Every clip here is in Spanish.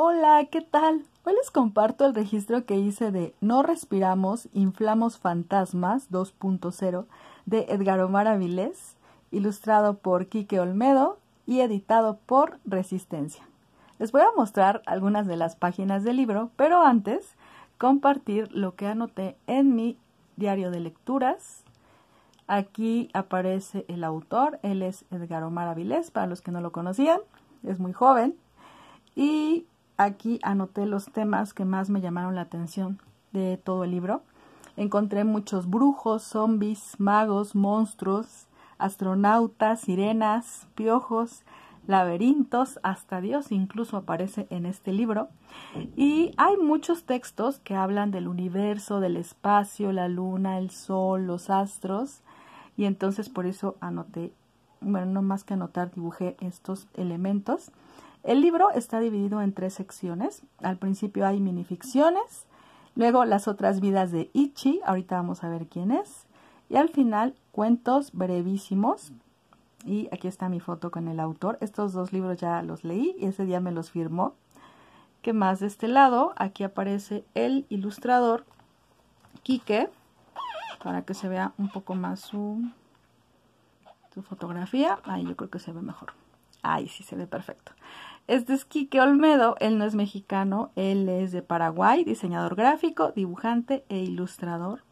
Hola, ¿qué tal? Hoy les comparto el registro que hice de No respiramos, inflamos fantasmas 2.0 de Edgar Omar Avilés, ilustrado por Quique Olmedo y editado por Resistencia. Les voy a mostrar algunas de las páginas del libro, pero antes compartir lo que anoté en mi diario de lecturas. Aquí aparece el autor, él es Edgar Omar Avilés, para los que no lo conocían, es muy joven. Y Aquí anoté los temas que más me llamaron la atención de todo el libro. Encontré muchos brujos, zombies, magos, monstruos, astronautas, sirenas, piojos, laberintos, hasta Dios incluso aparece en este libro. Y hay muchos textos que hablan del universo, del espacio, la luna, el sol, los astros. Y entonces por eso anoté, bueno, no más que anotar, dibujé estos elementos. El libro está dividido en tres secciones. Al principio hay minificciones, luego las otras vidas de Ichi, ahorita vamos a ver quién es, y al final cuentos brevísimos. Y aquí está mi foto con el autor. Estos dos libros ya los leí y ese día me los firmó. ¿Qué más de este lado? Aquí aparece el ilustrador Quique, para que se vea un poco más su fotografía. Ahí yo creo que se ve mejor. Ay, sí, se ve perfecto. Este es Quique Olmedo, él no es mexicano, él es de Paraguay, diseñador gráfico, dibujante e ilustrador.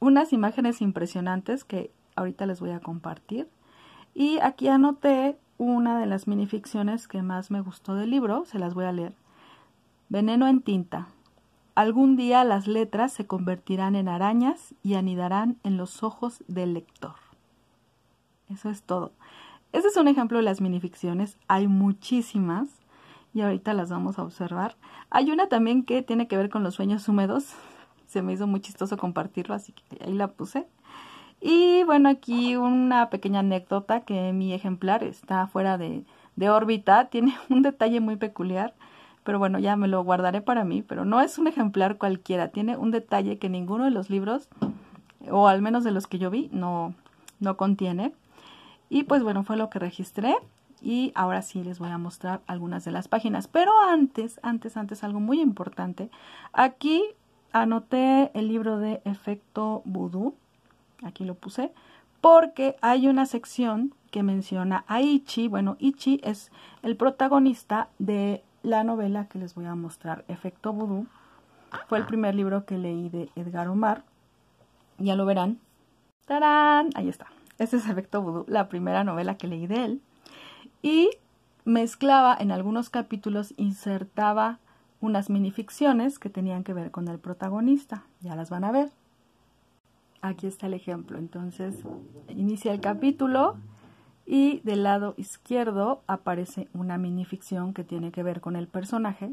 Unas imágenes impresionantes que ahorita les voy a compartir. Y aquí anoté una de las minificciones que más me gustó del libro, se las voy a leer. Veneno en tinta. Algún día las letras se convertirán en arañas y anidarán en los ojos del lector. Eso es todo. Este es un ejemplo de las minificciones, hay muchísimas y ahorita las vamos a observar. Hay una también que tiene que ver con los sueños húmedos, se me hizo muy chistoso compartirlo, así que ahí la puse. Y bueno, aquí una pequeña anécdota que mi ejemplar está fuera de, órbita, tiene un detalle muy peculiar, pero bueno, ya me lo guardaré para mí, pero no es un ejemplar cualquiera, tiene un detalle que ninguno de los libros, o al menos de los que yo vi, no, no contiene. Y pues bueno, fue lo que registré y ahora sí les voy a mostrar algunas de las páginas. Pero antes, antes, antes, algo muy importante. Aquí anoté el libro de efecto vudú. Aquí lo puse. Porque hay una sección que menciona a Ichi. Bueno, Ichi es el protagonista de la novela que les voy a mostrar, Efecto Vudú. Fue el ah. primer libro que leí de Edgar Omar. Ya lo verán. ¡Tarán! Ahí está. Este es Efecto Voodoo, la primera novela que leí de él. Y mezclaba en algunos capítulos, insertaba unas minificciones que tenían que ver con el protagonista. Ya las van a ver. Aquí está el ejemplo. Entonces, inicia el capítulo y del lado izquierdo aparece una minificción que tiene que ver con el personaje.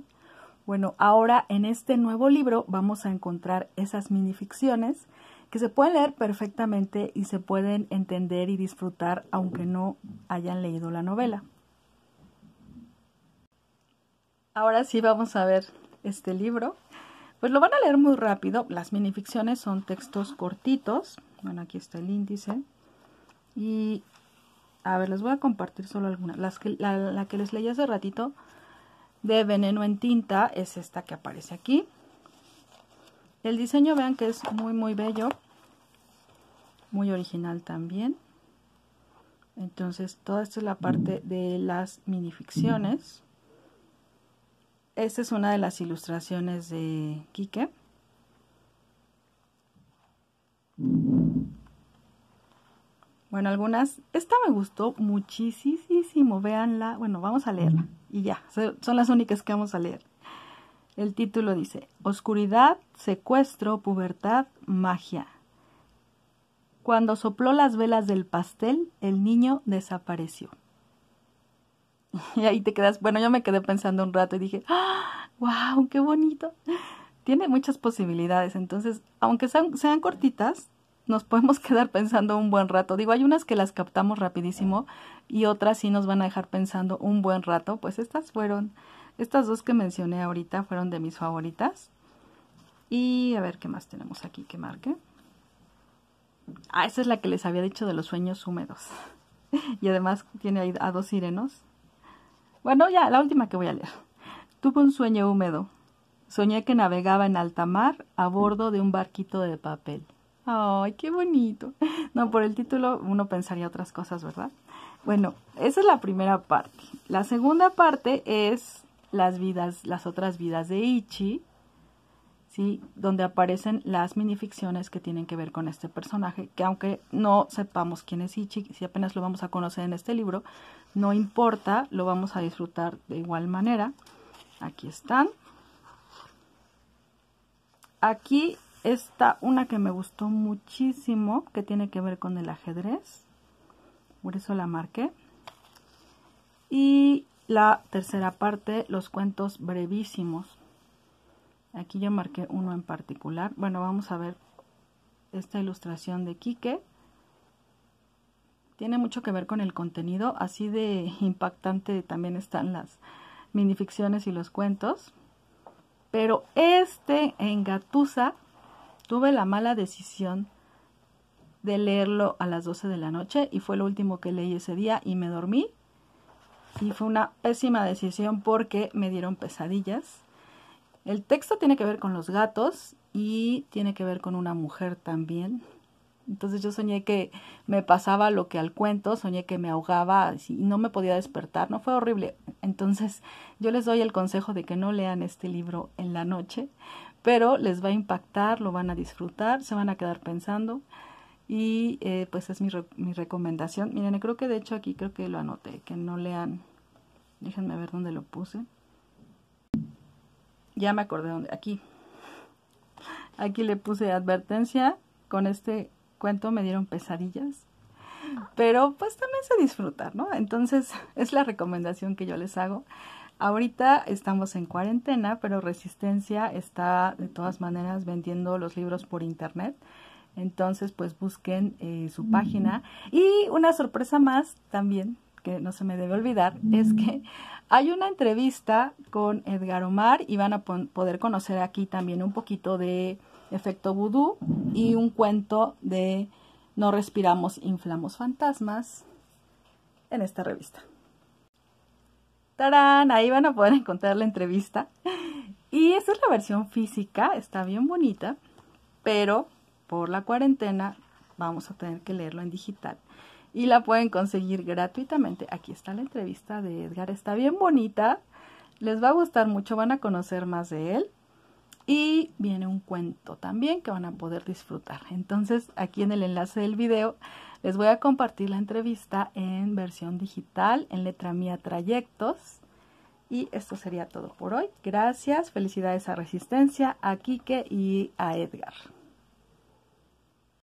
Bueno, ahora en este nuevo libro vamos a encontrar esas minificciones que se pueden leer perfectamente y se pueden entender y disfrutar aunque no hayan leído la novela. Ahora sí vamos a ver este libro. Pues lo van a leer muy rápido. Las minificciones son textos cortitos. Bueno, aquí está el índice. Y a ver, les voy a compartir solo algunas. Las que, la que les leí hace ratito de Veneno en Tinta es esta que aparece aquí. El diseño vean que es muy muy bello, muy original también. Entonces toda esta es la parte de las minificciones. Esta es una de las ilustraciones de Quique. Bueno, algunas. Esta me gustó muchísimo. veanla, Bueno, vamos a leerla. Y ya, son las únicas que vamos a leer. El título dice, Oscuridad, secuestro, pubertad, magia. Cuando sopló las velas del pastel, el niño desapareció. Y ahí te quedas, bueno, yo me quedé pensando un rato y dije, ¡Ah! ¡guau, qué bonito. Tiene muchas posibilidades, entonces, aunque sean, sean cortitas, nos podemos quedar pensando un buen rato. Digo, hay unas que las captamos rapidísimo y otras sí nos van a dejar pensando un buen rato, pues estas fueron estas dos que mencioné ahorita fueron de mis favoritas. Y a ver qué más tenemos aquí que marque. Ah, esa es la que les había dicho de los sueños húmedos. y además tiene a dos sirenos. Bueno, ya, la última que voy a leer. Tuve un sueño húmedo. Soñé que navegaba en alta mar a bordo de un barquito de papel. ¡Ay, qué bonito! No, por el título uno pensaría otras cosas, ¿verdad? Bueno, esa es la primera parte. La segunda parte es las vidas, las otras vidas de Ichi, ¿sí? donde aparecen las minificciones que tienen que ver con este personaje, que aunque no sepamos quién es Ichi, si apenas lo vamos a conocer en este libro, no importa, lo vamos a disfrutar de igual manera. Aquí están. Aquí está una que me gustó muchísimo, que tiene que ver con el ajedrez. Por eso la marqué. Y la tercera parte, los cuentos brevísimos. Aquí yo marqué uno en particular. Bueno, vamos a ver esta ilustración de Quique. Tiene mucho que ver con el contenido, así de impactante también están las minificciones y los cuentos. Pero este en Gatusa tuve la mala decisión de leerlo a las 12 de la noche y fue lo último que leí ese día y me dormí y fue una pésima decisión porque me dieron pesadillas. El texto tiene que ver con los gatos y tiene que ver con una mujer también. Entonces yo soñé que me pasaba lo que al cuento, soñé que me ahogaba y no me podía despertar, no fue horrible. Entonces yo les doy el consejo de que no lean este libro en la noche, pero les va a impactar, lo van a disfrutar, se van a quedar pensando. Y eh, pues es mi, mi recomendación. Miren, creo que de hecho aquí creo que lo anoté, que no lean. Déjenme ver dónde lo puse. Ya me acordé dónde. Aquí. Aquí le puse advertencia. Con este cuento me dieron pesadillas. Pero pues también se disfrutar ¿no? Entonces es la recomendación que yo les hago. Ahorita estamos en cuarentena, pero Resistencia está de todas maneras vendiendo los libros por internet. Entonces, pues busquen eh, su página. Y una sorpresa más también, que no se me debe olvidar, es que hay una entrevista con Edgar Omar y van a poder conocer aquí también un poquito de efecto vudú y un cuento de No respiramos, inflamos fantasmas en esta revista. ¡Tarán! Ahí van a poder encontrar la entrevista. Y esta es la versión física, está bien bonita, pero por la cuarentena vamos a tener que leerlo en digital. Y la pueden conseguir gratuitamente. Aquí está la entrevista de Edgar. Está bien bonita. Les va a gustar mucho. Van a conocer más de él. Y viene un cuento también que van a poder disfrutar. Entonces, aquí en el enlace del video les voy a compartir la entrevista en versión digital, en letra mía trayectos. Y esto sería todo por hoy. Gracias, felicidades a Resistencia, a Quique y a Edgar.